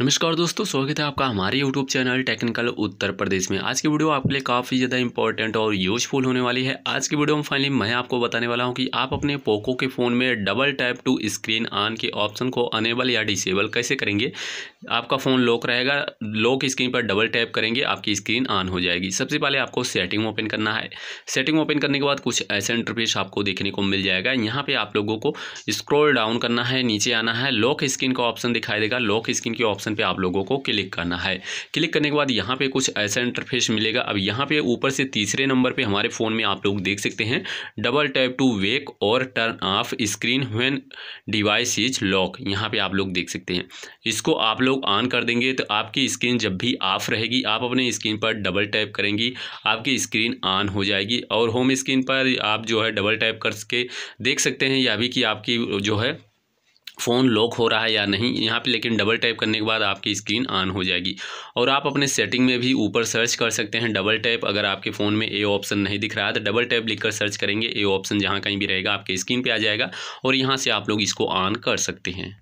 नमस्कार दोस्तों स्वागत है आपका हमारे YouTube channel technical Uttar Pradesh में आज की वीडियो आपके लिए काफ़ी ज़्यादा इंपॉर्टेंट और यूजफुल होने वाली है आज की वीडियो में फाइनली मैं आपको बताने वाला हूं कि आप अपने पोको के फ़ोन में double tap to screen on के ऑप्शन को अनेबल या डिसेबल कैसे करेंगे आपका फ़ोन लॉक रहेगा लॉक स्क्रीन पर डबल टैप करेंगे आपकी स्क्रीन ऑन हो जाएगी सबसे पहले आपको सेटिंग ओपन करना है सेटिंग ओपन करने के बाद कुछ ऐसे इंटरफेस आपको देखने को मिल जाएगा यहाँ पर आप लोगों को स्क्रोल डाउन करना है नीचे आना है लॉक स्क्रीन का ऑप्शन दिखाई देगा लॉक स्क्रीन के ऑप्शन ऑप्शन पे आप लोगों को क्लिक करना है क्लिक करने के बाद यहाँ पे कुछ ऐसा इंटरफेस मिलेगा अब यहाँ पे ऊपर से तीसरे नंबर पे हमारे फ़ोन में आप लोग देख सकते हैं डबल टैप टू वेक और turn off screen when device is lock यहाँ पे आप लोग देख सकते हैं इसको आप लोग ऑन कर देंगे तो आपकी स्क्रीन जब भी ऑफ रहेगी आप अपने स्क्रीन पर डबल टैप करेंगी आपकी स्क्रीन ऑन हो जाएगी और होम स्क्रीन पर आप जो है डबल टैप करके देख सकते हैं या भी कि आपकी जो है फ़ोन लॉक हो रहा है या नहीं यहाँ पे लेकिन डबल टैप करने के बाद आपकी स्क्रीन ऑन हो जाएगी और आप अपने सेटिंग में भी ऊपर सर्च कर सकते हैं डबल टैप अगर आपके फ़ोन में ए ऑप्शन नहीं दिख रहा है तो डबल टैप लिखकर सर्च करेंगे ए ऑप्शन जहाँ कहीं भी रहेगा आपके स्क्रीन पे आ जाएगा और यहाँ से आप लोग इसको ऑन कर सकते हैं